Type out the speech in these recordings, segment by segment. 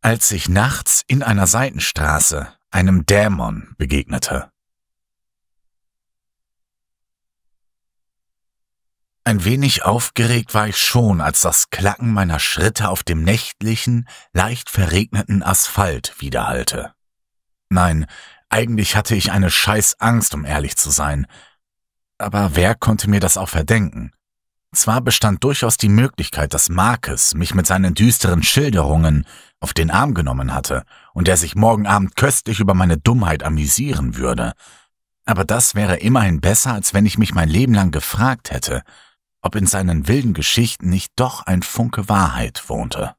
als ich nachts in einer Seitenstraße einem Dämon begegnete. Ein wenig aufgeregt war ich schon, als das Klacken meiner Schritte auf dem nächtlichen, leicht verregneten Asphalt widerhallte. Nein, eigentlich hatte ich eine scheiß Angst, um ehrlich zu sein. Aber wer konnte mir das auch verdenken? Zwar bestand durchaus die Möglichkeit, dass Marcus mich mit seinen düsteren Schilderungen auf den Arm genommen hatte und er sich morgen Abend köstlich über meine Dummheit amüsieren würde, aber das wäre immerhin besser, als wenn ich mich mein Leben lang gefragt hätte, ob in seinen wilden Geschichten nicht doch ein Funke Wahrheit wohnte.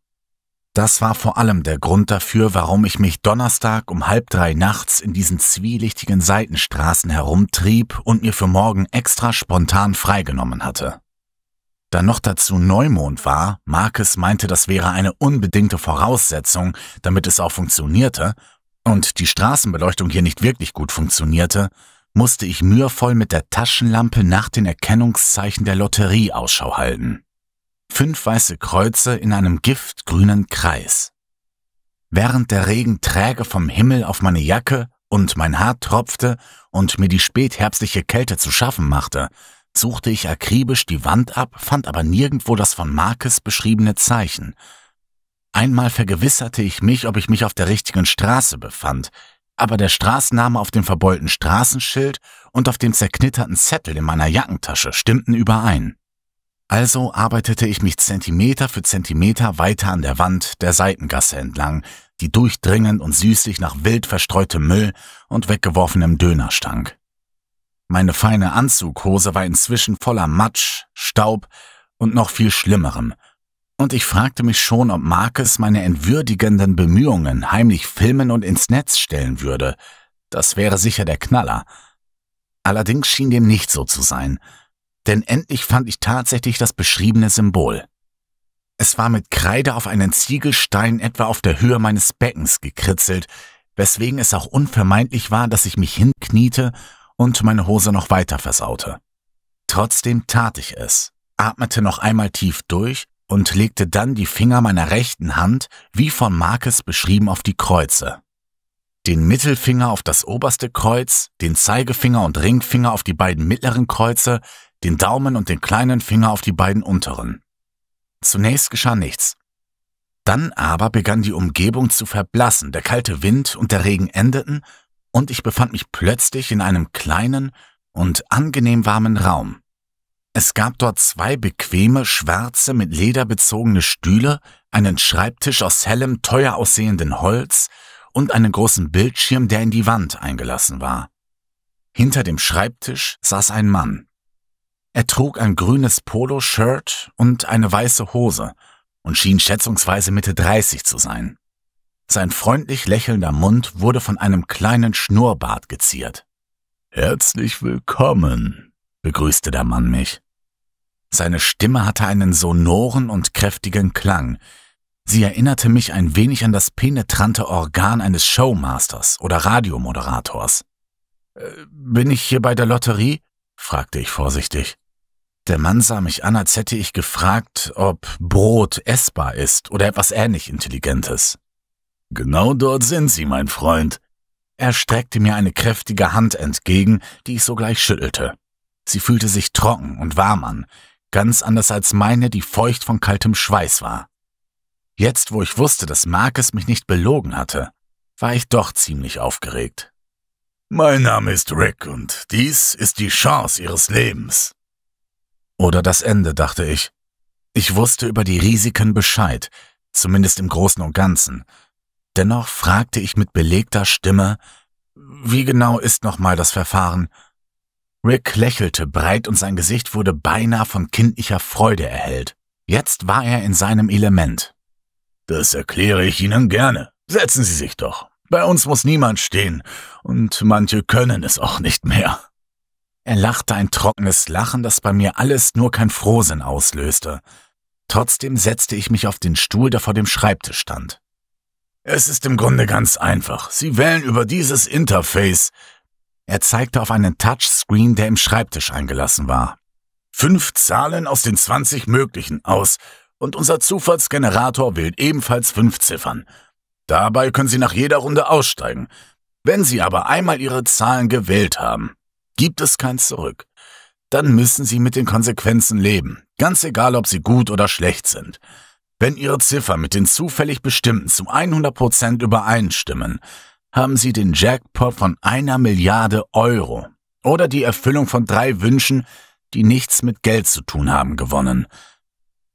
Das war vor allem der Grund dafür, warum ich mich Donnerstag um halb drei nachts in diesen zwielichtigen Seitenstraßen herumtrieb und mir für morgen extra spontan freigenommen hatte. Da noch dazu Neumond war, Marcus meinte, das wäre eine unbedingte Voraussetzung, damit es auch funktionierte, und die Straßenbeleuchtung hier nicht wirklich gut funktionierte, musste ich mühevoll mit der Taschenlampe nach den Erkennungszeichen der Lotterie Ausschau halten. Fünf weiße Kreuze in einem giftgrünen Kreis. Während der Regen träge vom Himmel auf meine Jacke und mein Haar tropfte und mir die spätherbstliche Kälte zu schaffen machte, suchte ich akribisch die Wand ab, fand aber nirgendwo das von Markes beschriebene Zeichen. Einmal vergewisserte ich mich, ob ich mich auf der richtigen Straße befand, aber der Straßenname auf dem verbeulten Straßenschild und auf dem zerknitterten Zettel in meiner Jackentasche stimmten überein. Also arbeitete ich mich Zentimeter für Zentimeter weiter an der Wand der Seitengasse entlang, die durchdringend und süßlich nach wild verstreutem Müll und weggeworfenem Döner stank. Meine feine Anzughose war inzwischen voller Matsch, Staub und noch viel Schlimmerem. Und ich fragte mich schon, ob Marcus meine entwürdigenden Bemühungen heimlich filmen und ins Netz stellen würde. Das wäre sicher der Knaller. Allerdings schien dem nicht so zu sein. Denn endlich fand ich tatsächlich das beschriebene Symbol. Es war mit Kreide auf einen Ziegelstein etwa auf der Höhe meines Beckens gekritzelt, weswegen es auch unvermeidlich war, dass ich mich hinkniete und meine Hose noch weiter versaute. Trotzdem tat ich es, atmete noch einmal tief durch und legte dann die Finger meiner rechten Hand, wie von Marcus beschrieben, auf die Kreuze. Den Mittelfinger auf das oberste Kreuz, den Zeigefinger und Ringfinger auf die beiden mittleren Kreuze, den Daumen und den kleinen Finger auf die beiden unteren. Zunächst geschah nichts. Dann aber begann die Umgebung zu verblassen, der kalte Wind und der Regen endeten und ich befand mich plötzlich in einem kleinen und angenehm warmen Raum. Es gab dort zwei bequeme, schwarze, mit Leder bezogene Stühle, einen Schreibtisch aus hellem, teuer aussehenden Holz und einen großen Bildschirm, der in die Wand eingelassen war. Hinter dem Schreibtisch saß ein Mann. Er trug ein grünes Poloshirt und eine weiße Hose und schien schätzungsweise Mitte 30 zu sein. Sein freundlich lächelnder Mund wurde von einem kleinen Schnurrbart geziert. Herzlich willkommen, begrüßte der Mann mich. Seine Stimme hatte einen sonoren und kräftigen Klang. Sie erinnerte mich ein wenig an das penetrante Organ eines Showmasters oder Radiomoderators. Äh, bin ich hier bei der Lotterie? fragte ich vorsichtig. Der Mann sah mich an, als hätte ich gefragt, ob Brot essbar ist oder etwas ähnlich Intelligentes. Genau dort sind Sie, mein Freund. Er streckte mir eine kräftige Hand entgegen, die ich sogleich schüttelte. Sie fühlte sich trocken und warm an, ganz anders als meine, die feucht von kaltem Schweiß war. Jetzt, wo ich wusste, dass Marcus mich nicht belogen hatte, war ich doch ziemlich aufgeregt. Mein Name ist Rick und dies ist die Chance Ihres Lebens. Oder das Ende, dachte ich. Ich wusste über die Risiken Bescheid, zumindest im Großen und Ganzen, Dennoch fragte ich mit belegter Stimme, wie genau ist nochmal das Verfahren? Rick lächelte breit und sein Gesicht wurde beinahe von kindlicher Freude erhellt. Jetzt war er in seinem Element. Das erkläre ich Ihnen gerne. Setzen Sie sich doch. Bei uns muss niemand stehen, und manche können es auch nicht mehr. Er lachte ein trockenes Lachen, das bei mir alles nur kein Frohsinn auslöste. Trotzdem setzte ich mich auf den Stuhl, der vor dem Schreibtisch stand. Es ist im Grunde ganz einfach. Sie wählen über dieses Interface. Er zeigte auf einen Touchscreen, der im Schreibtisch eingelassen war. Fünf Zahlen aus den 20 möglichen aus und unser Zufallsgenerator wählt ebenfalls fünf Ziffern. Dabei können Sie nach jeder Runde aussteigen. Wenn Sie aber einmal Ihre Zahlen gewählt haben, gibt es kein Zurück. Dann müssen Sie mit den Konsequenzen leben, ganz egal ob sie gut oder schlecht sind. Wenn Ihre Ziffer mit den zufällig bestimmten zu 100% übereinstimmen, haben Sie den Jackpot von einer Milliarde Euro oder die Erfüllung von drei Wünschen, die nichts mit Geld zu tun haben, gewonnen.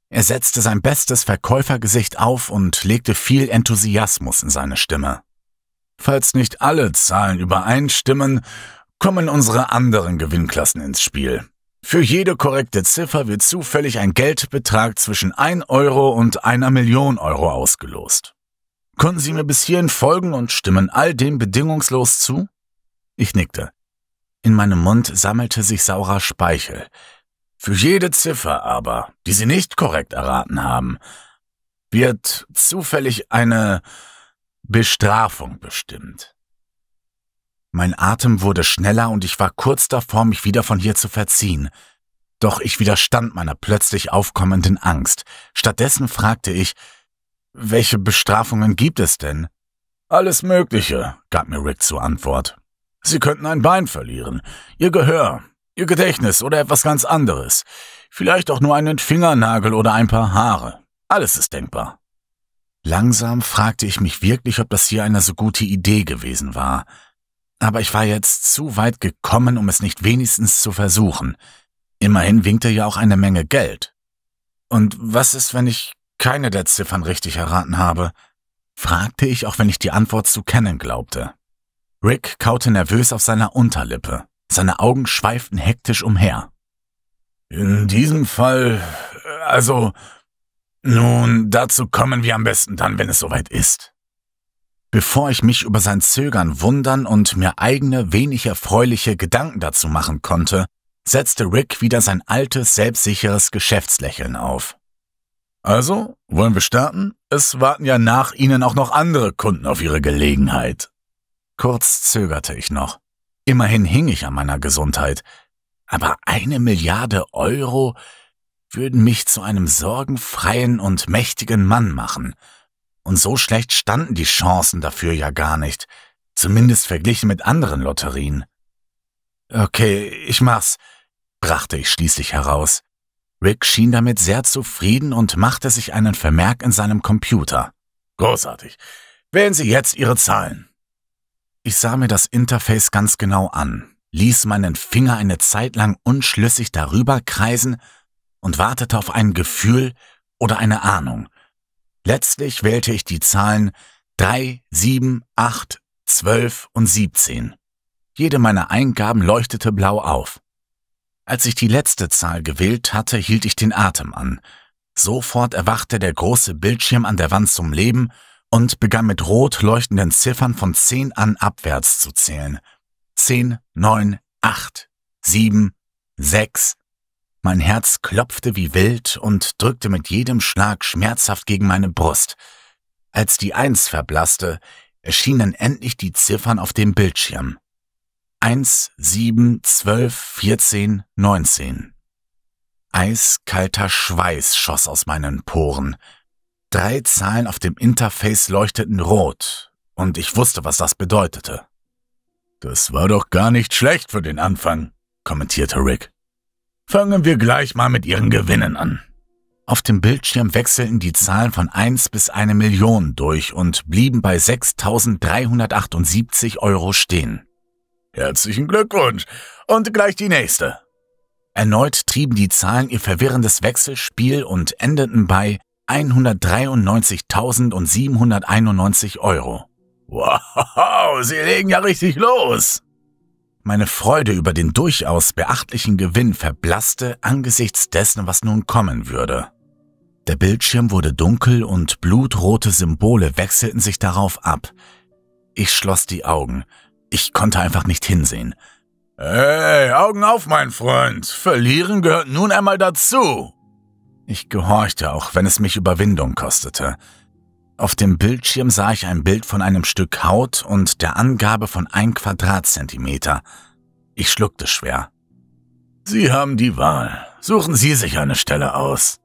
Er setzte sein bestes Verkäufergesicht auf und legte viel Enthusiasmus in seine Stimme. Falls nicht alle Zahlen übereinstimmen, kommen unsere anderen Gewinnklassen ins Spiel. Für jede korrekte Ziffer wird zufällig ein Geldbetrag zwischen 1 Euro und einer Million Euro ausgelost. Können Sie mir bis hierhin folgen und stimmen all dem bedingungslos zu? Ich nickte. In meinem Mund sammelte sich saurer Speichel. Für jede Ziffer aber, die Sie nicht korrekt erraten haben, wird zufällig eine Bestrafung bestimmt. Mein Atem wurde schneller und ich war kurz davor, mich wieder von hier zu verziehen. Doch ich widerstand meiner plötzlich aufkommenden Angst. Stattdessen fragte ich, welche Bestrafungen gibt es denn? Alles Mögliche, gab mir Rick zur Antwort. Sie könnten ein Bein verlieren, Ihr Gehör, Ihr Gedächtnis oder etwas ganz anderes. Vielleicht auch nur einen Fingernagel oder ein paar Haare. Alles ist denkbar. Langsam fragte ich mich wirklich, ob das hier eine so gute Idee gewesen war aber ich war jetzt zu weit gekommen, um es nicht wenigstens zu versuchen. Immerhin winkte ja auch eine Menge Geld. Und was ist, wenn ich keine der Ziffern richtig erraten habe? fragte ich, auch wenn ich die Antwort zu kennen glaubte. Rick kaute nervös auf seiner Unterlippe. Seine Augen schweiften hektisch umher. In diesem Fall, also, nun, dazu kommen wir am besten dann, wenn es soweit ist bevor ich mich über sein Zögern wundern und mir eigene, wenig erfreuliche Gedanken dazu machen konnte, setzte Rick wieder sein altes, selbstsicheres Geschäftslächeln auf. Also, wollen wir starten? Es warten ja nach Ihnen auch noch andere Kunden auf Ihre Gelegenheit. Kurz zögerte ich noch. Immerhin hing ich an meiner Gesundheit. Aber eine Milliarde Euro würden mich zu einem sorgenfreien und mächtigen Mann machen – und so schlecht standen die Chancen dafür ja gar nicht, zumindest verglichen mit anderen Lotterien. Okay, ich mach's, brachte ich schließlich heraus. Rick schien damit sehr zufrieden und machte sich einen Vermerk in seinem Computer. Großartig. Wählen Sie jetzt Ihre Zahlen. Ich sah mir das Interface ganz genau an, ließ meinen Finger eine Zeit lang unschlüssig darüber kreisen und wartete auf ein Gefühl oder eine Ahnung, Letztlich wählte ich die Zahlen 3, 7, 8, 12 und 17. Jede meiner Eingaben leuchtete blau auf. Als ich die letzte Zahl gewählt hatte, hielt ich den Atem an. Sofort erwachte der große Bildschirm an der Wand zum Leben und begann mit rot leuchtenden Ziffern von 10 an abwärts zu zählen. 10, 9, 8, 7, 6, mein Herz klopfte wie wild und drückte mit jedem Schlag schmerzhaft gegen meine Brust. Als die Eins verblasste, erschienen endlich die Ziffern auf dem Bildschirm. Eins, sieben, zwölf, vierzehn, neunzehn. Eiskalter Schweiß schoss aus meinen Poren. Drei Zahlen auf dem Interface leuchteten rot, und ich wusste, was das bedeutete. Das war doch gar nicht schlecht für den Anfang, kommentierte Rick. Fangen wir gleich mal mit Ihren Gewinnen an. Auf dem Bildschirm wechselten die Zahlen von 1 bis 1 Million durch und blieben bei 6.378 Euro stehen. Herzlichen Glückwunsch und gleich die nächste. Erneut trieben die Zahlen ihr verwirrendes Wechselspiel und endeten bei 193.791 Euro. Wow, Sie legen ja richtig los. Meine Freude über den durchaus beachtlichen Gewinn verblasste angesichts dessen, was nun kommen würde. Der Bildschirm wurde dunkel und blutrote Symbole wechselten sich darauf ab. Ich schloss die Augen. Ich konnte einfach nicht hinsehen. Hey, Augen auf, mein Freund. Verlieren gehört nun einmal dazu. Ich gehorchte, auch wenn es mich Überwindung kostete. Auf dem Bildschirm sah ich ein Bild von einem Stück Haut und der Angabe von ein Quadratzentimeter. Ich schluckte schwer. Sie haben die Wahl. Suchen Sie sich eine Stelle aus.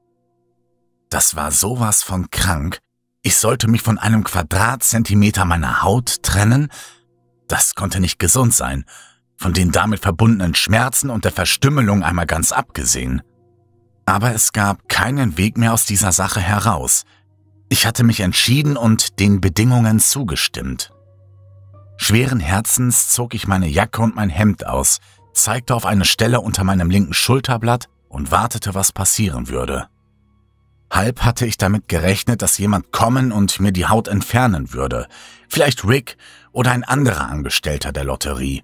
Das war sowas von krank. Ich sollte mich von einem Quadratzentimeter meiner Haut trennen? Das konnte nicht gesund sein, von den damit verbundenen Schmerzen und der Verstümmelung einmal ganz abgesehen. Aber es gab keinen Weg mehr aus dieser Sache heraus – ich hatte mich entschieden und den Bedingungen zugestimmt. Schweren Herzens zog ich meine Jacke und mein Hemd aus, zeigte auf eine Stelle unter meinem linken Schulterblatt und wartete, was passieren würde. Halb hatte ich damit gerechnet, dass jemand kommen und mir die Haut entfernen würde, vielleicht Rick oder ein anderer Angestellter der Lotterie,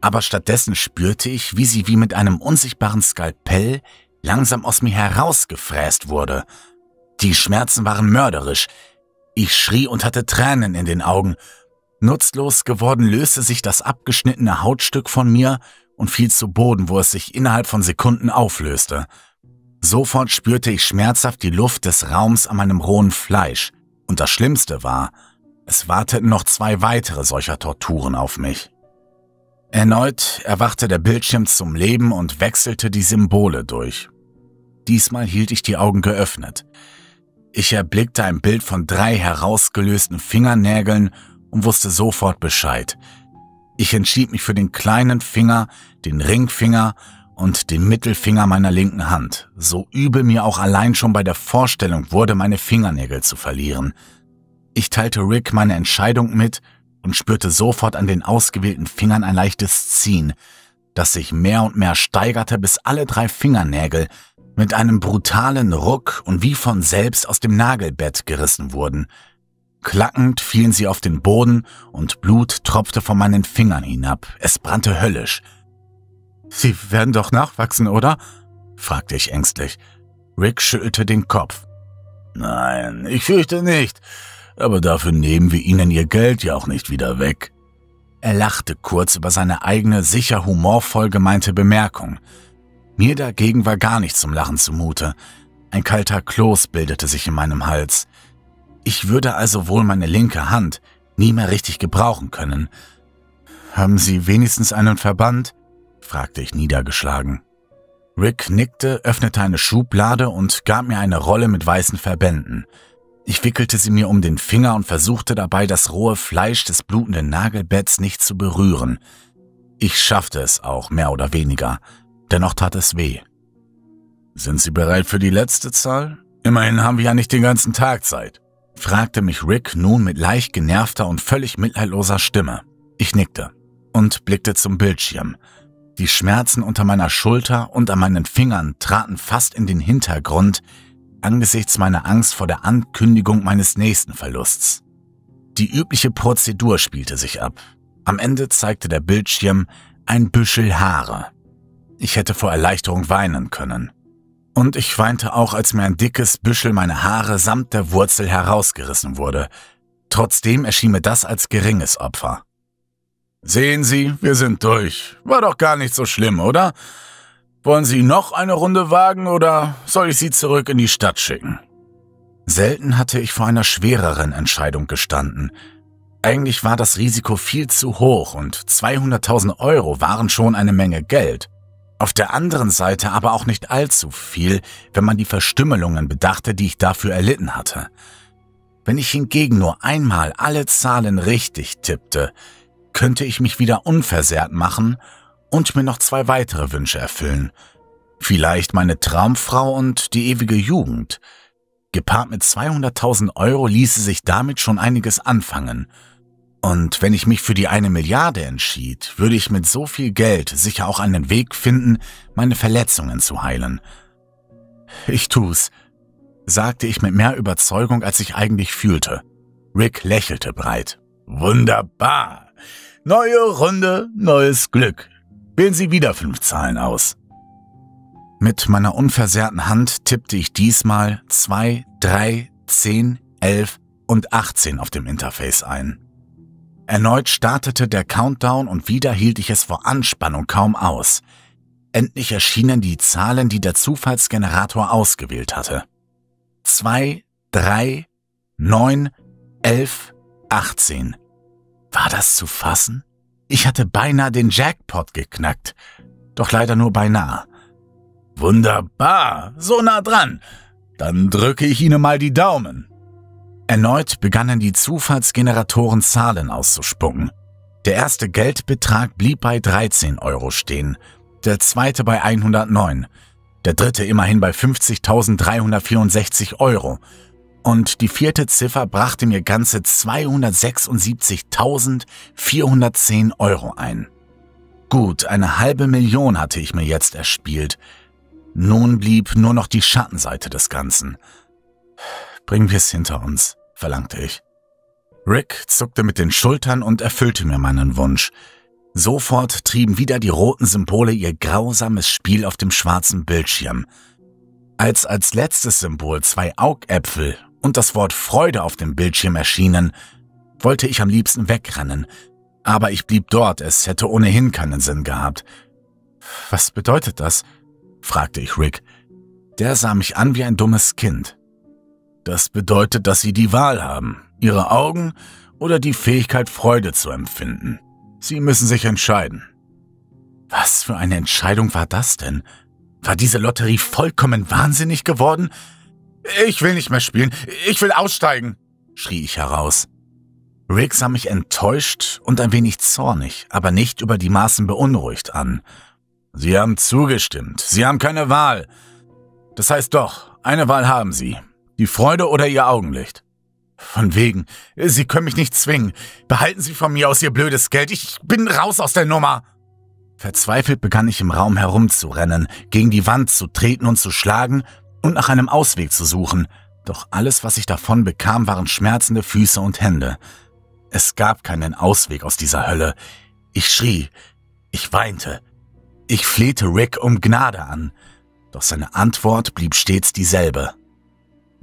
aber stattdessen spürte ich, wie sie wie mit einem unsichtbaren Skalpell langsam aus mir herausgefräst wurde die Schmerzen waren mörderisch. Ich schrie und hatte Tränen in den Augen. Nutzlos geworden löste sich das abgeschnittene Hautstück von mir und fiel zu Boden, wo es sich innerhalb von Sekunden auflöste. Sofort spürte ich schmerzhaft die Luft des Raums an meinem rohen Fleisch. Und das Schlimmste war, es warteten noch zwei weitere solcher Torturen auf mich. Erneut erwachte der Bildschirm zum Leben und wechselte die Symbole durch. Diesmal hielt ich die Augen geöffnet. Ich erblickte ein Bild von drei herausgelösten Fingernägeln und wusste sofort Bescheid. Ich entschied mich für den kleinen Finger, den Ringfinger und den Mittelfinger meiner linken Hand. So übel mir auch allein schon bei der Vorstellung wurde, meine Fingernägel zu verlieren. Ich teilte Rick meine Entscheidung mit und spürte sofort an den ausgewählten Fingern ein leichtes Ziehen, das sich mehr und mehr steigerte, bis alle drei Fingernägel mit einem brutalen Ruck und wie von selbst aus dem Nagelbett gerissen wurden. Klackend fielen sie auf den Boden und Blut tropfte von meinen Fingern hinab. Es brannte höllisch. Sie werden doch nachwachsen, oder? fragte ich ängstlich. Rick schüttelte den Kopf. Nein, ich fürchte nicht. Aber dafür nehmen wir ihnen ihr Geld ja auch nicht wieder weg. Er lachte kurz über seine eigene, sicher humorvoll gemeinte Bemerkung. Mir dagegen war gar nicht zum Lachen zumute. Ein kalter Kloß bildete sich in meinem Hals. Ich würde also wohl meine linke Hand nie mehr richtig gebrauchen können. Haben Sie wenigstens einen Verband? fragte ich niedergeschlagen. Rick nickte, öffnete eine Schublade und gab mir eine Rolle mit weißen Verbänden. Ich wickelte sie mir um den Finger und versuchte dabei, das rohe Fleisch des blutenden Nagelbetts nicht zu berühren. Ich schaffte es auch, mehr oder weniger. Dennoch tat es weh. Sind Sie bereit für die letzte Zahl? Immerhin haben wir ja nicht den ganzen Tag Zeit, fragte mich Rick nun mit leicht genervter und völlig mitleidloser Stimme. Ich nickte und blickte zum Bildschirm. Die Schmerzen unter meiner Schulter und an meinen Fingern traten fast in den Hintergrund angesichts meiner Angst vor der Ankündigung meines nächsten Verlusts. Die übliche Prozedur spielte sich ab. Am Ende zeigte der Bildschirm ein Büschel Haare, ich hätte vor Erleichterung weinen können. Und ich weinte auch, als mir ein dickes Büschel meine Haare samt der Wurzel herausgerissen wurde. Trotzdem erschien mir das als geringes Opfer. Sehen Sie, wir sind durch. War doch gar nicht so schlimm, oder? Wollen Sie noch eine Runde wagen oder soll ich Sie zurück in die Stadt schicken? Selten hatte ich vor einer schwereren Entscheidung gestanden. Eigentlich war das Risiko viel zu hoch und 200.000 Euro waren schon eine Menge Geld. Auf der anderen Seite aber auch nicht allzu viel, wenn man die Verstümmelungen bedachte, die ich dafür erlitten hatte. Wenn ich hingegen nur einmal alle Zahlen richtig tippte, könnte ich mich wieder unversehrt machen und mir noch zwei weitere Wünsche erfüllen. Vielleicht meine Traumfrau und die ewige Jugend. Gepaart mit 200.000 Euro ließe sich damit schon einiges anfangen – und wenn ich mich für die eine Milliarde entschied, würde ich mit so viel Geld sicher auch einen Weg finden, meine Verletzungen zu heilen. Ich tu's, sagte ich mit mehr Überzeugung, als ich eigentlich fühlte. Rick lächelte breit. Wunderbar. Neue Runde, neues Glück. Wählen Sie wieder fünf Zahlen aus. Mit meiner unversehrten Hand tippte ich diesmal 2, 3, 10, 11 und 18 auf dem Interface ein. Erneut startete der Countdown und wieder hielt ich es vor Anspannung kaum aus. Endlich erschienen die Zahlen, die der Zufallsgenerator ausgewählt hatte. 2, 3, 9, 11, 18. War das zu fassen? Ich hatte beinahe den Jackpot geknackt. Doch leider nur beinahe. Wunderbar, so nah dran. Dann drücke ich Ihnen mal die Daumen. Erneut begannen die Zufallsgeneratoren Zahlen auszuspucken. Der erste Geldbetrag blieb bei 13 Euro stehen, der zweite bei 109, der dritte immerhin bei 50.364 Euro und die vierte Ziffer brachte mir ganze 276.410 Euro ein. Gut, eine halbe Million hatte ich mir jetzt erspielt. Nun blieb nur noch die Schattenseite des Ganzen. Bringen wir es hinter uns verlangte ich. Rick zuckte mit den Schultern und erfüllte mir meinen Wunsch. Sofort trieben wieder die roten Symbole ihr grausames Spiel auf dem schwarzen Bildschirm. Als als letztes Symbol zwei Augäpfel und das Wort Freude auf dem Bildschirm erschienen, wollte ich am liebsten wegrennen, aber ich blieb dort, es hätte ohnehin keinen Sinn gehabt. Was bedeutet das? fragte ich Rick. Der sah mich an wie ein dummes Kind. Das bedeutet, dass sie die Wahl haben, ihre Augen oder die Fähigkeit, Freude zu empfinden. Sie müssen sich entscheiden. Was für eine Entscheidung war das denn? War diese Lotterie vollkommen wahnsinnig geworden? Ich will nicht mehr spielen, ich will aussteigen, schrie ich heraus. Rick sah mich enttäuscht und ein wenig zornig, aber nicht über die Maßen beunruhigt an. Sie haben zugestimmt, Sie haben keine Wahl. Das heißt doch, eine Wahl haben Sie, die Freude oder Ihr Augenlicht? Von wegen. Sie können mich nicht zwingen. Behalten Sie von mir aus Ihr blödes Geld. Ich bin raus aus der Nummer. Verzweifelt begann ich im Raum herumzurennen, gegen die Wand zu treten und zu schlagen und nach einem Ausweg zu suchen. Doch alles, was ich davon bekam, waren schmerzende Füße und Hände. Es gab keinen Ausweg aus dieser Hölle. Ich schrie. Ich weinte. Ich flehte Rick um Gnade an. Doch seine Antwort blieb stets dieselbe.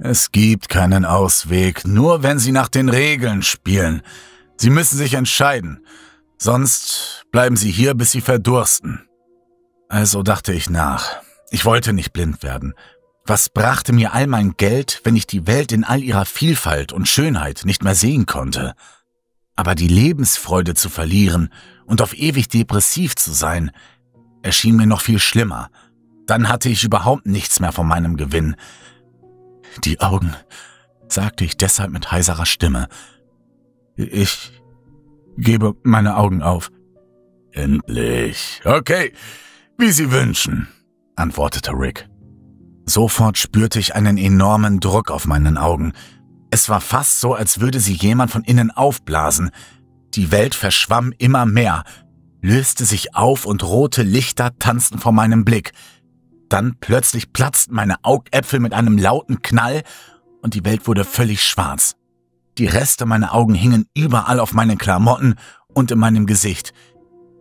Es gibt keinen Ausweg, nur wenn sie nach den Regeln spielen. Sie müssen sich entscheiden, sonst bleiben sie hier, bis sie verdursten. Also dachte ich nach. Ich wollte nicht blind werden. Was brachte mir all mein Geld, wenn ich die Welt in all ihrer Vielfalt und Schönheit nicht mehr sehen konnte? Aber die Lebensfreude zu verlieren und auf ewig depressiv zu sein, erschien mir noch viel schlimmer. Dann hatte ich überhaupt nichts mehr von meinem Gewinn. Die Augen, sagte ich deshalb mit heiserer Stimme. Ich gebe meine Augen auf. Endlich. Okay, wie Sie wünschen, antwortete Rick. Sofort spürte ich einen enormen Druck auf meinen Augen. Es war fast so, als würde sie jemand von innen aufblasen. Die Welt verschwamm immer mehr, löste sich auf und rote Lichter tanzten vor meinem Blick. Dann plötzlich platzten meine Augäpfel mit einem lauten Knall und die Welt wurde völlig schwarz. Die Reste meiner Augen hingen überall auf meinen Klamotten und in meinem Gesicht.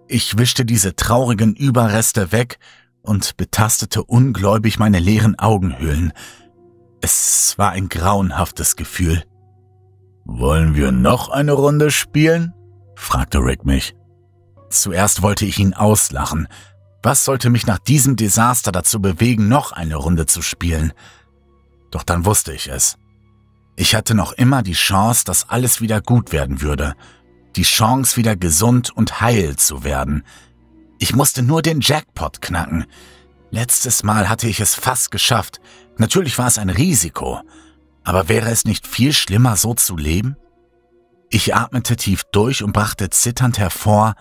Ich wischte diese traurigen Überreste weg und betastete ungläubig meine leeren Augenhöhlen. Es war ein grauenhaftes Gefühl. Wollen wir noch eine Runde spielen? fragte Rick mich. Zuerst wollte ich ihn auslachen, was sollte mich nach diesem Desaster dazu bewegen, noch eine Runde zu spielen? Doch dann wusste ich es. Ich hatte noch immer die Chance, dass alles wieder gut werden würde. Die Chance, wieder gesund und heil zu werden. Ich musste nur den Jackpot knacken. Letztes Mal hatte ich es fast geschafft. Natürlich war es ein Risiko. Aber wäre es nicht viel schlimmer, so zu leben? Ich atmete tief durch und brachte zitternd hervor,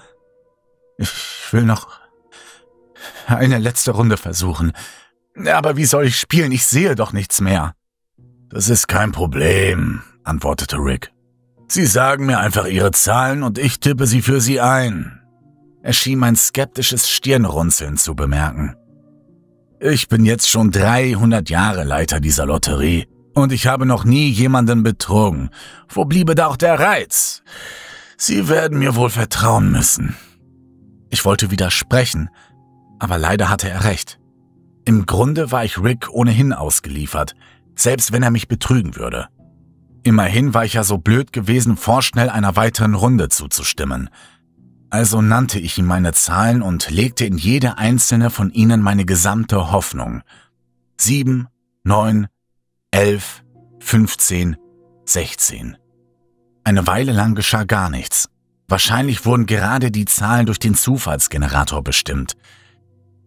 ich will noch eine letzte Runde versuchen. Aber wie soll ich spielen? Ich sehe doch nichts mehr. Das ist kein Problem, antwortete Rick. Sie sagen mir einfach Ihre Zahlen und ich tippe sie für Sie ein. Er schien mein skeptisches Stirnrunzeln zu bemerken. Ich bin jetzt schon 300 Jahre Leiter dieser Lotterie und ich habe noch nie jemanden betrogen. Wo bliebe da auch der Reiz? Sie werden mir wohl vertrauen müssen. Ich wollte widersprechen, aber leider hatte er recht. Im Grunde war ich Rick ohnehin ausgeliefert, selbst wenn er mich betrügen würde. Immerhin war ich ja so blöd gewesen, vorschnell einer weiteren Runde zuzustimmen. Also nannte ich ihm meine Zahlen und legte in jede einzelne von ihnen meine gesamte Hoffnung. Sieben, neun, elf, fünfzehn, sechzehn. Eine Weile lang geschah gar nichts. Wahrscheinlich wurden gerade die Zahlen durch den Zufallsgenerator bestimmt –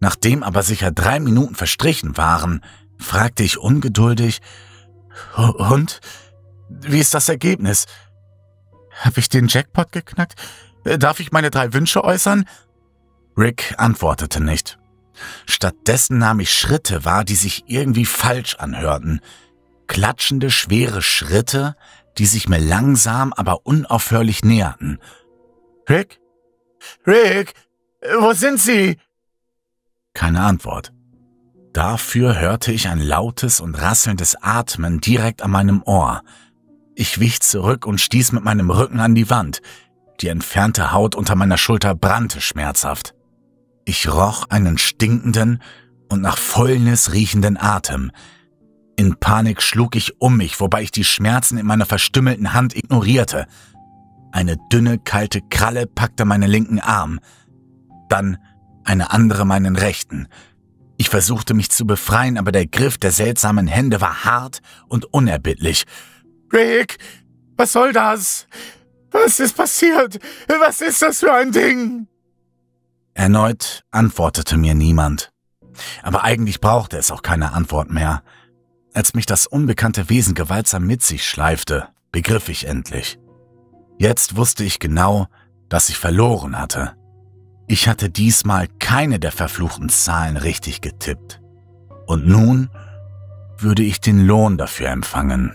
Nachdem aber sicher drei Minuten verstrichen waren, fragte ich ungeduldig, und? Wie ist das Ergebnis? Hab ich den Jackpot geknackt? Äh, darf ich meine drei Wünsche äußern? Rick antwortete nicht. Stattdessen nahm ich Schritte wahr, die sich irgendwie falsch anhörten. Klatschende, schwere Schritte, die sich mir langsam, aber unaufhörlich näherten. Rick? Rick? Äh, wo sind Sie? Keine Antwort. Dafür hörte ich ein lautes und rasselndes Atmen direkt an meinem Ohr. Ich wich zurück und stieß mit meinem Rücken an die Wand. Die entfernte Haut unter meiner Schulter brannte schmerzhaft. Ich roch einen stinkenden und nach Fäulnis riechenden Atem. In Panik schlug ich um mich, wobei ich die Schmerzen in meiner verstümmelten Hand ignorierte. Eine dünne, kalte Kralle packte meinen linken Arm. Dann eine andere meinen rechten. Ich versuchte mich zu befreien, aber der Griff der seltsamen Hände war hart und unerbittlich. Rick, was soll das? Was ist passiert? Was ist das für ein Ding? Erneut antwortete mir niemand. Aber eigentlich brauchte es auch keine Antwort mehr. Als mich das unbekannte Wesen gewaltsam mit sich schleifte, begriff ich endlich. Jetzt wusste ich genau, dass ich verloren hatte. Ich hatte diesmal keine der verfluchten Zahlen richtig getippt. Und nun würde ich den Lohn dafür empfangen.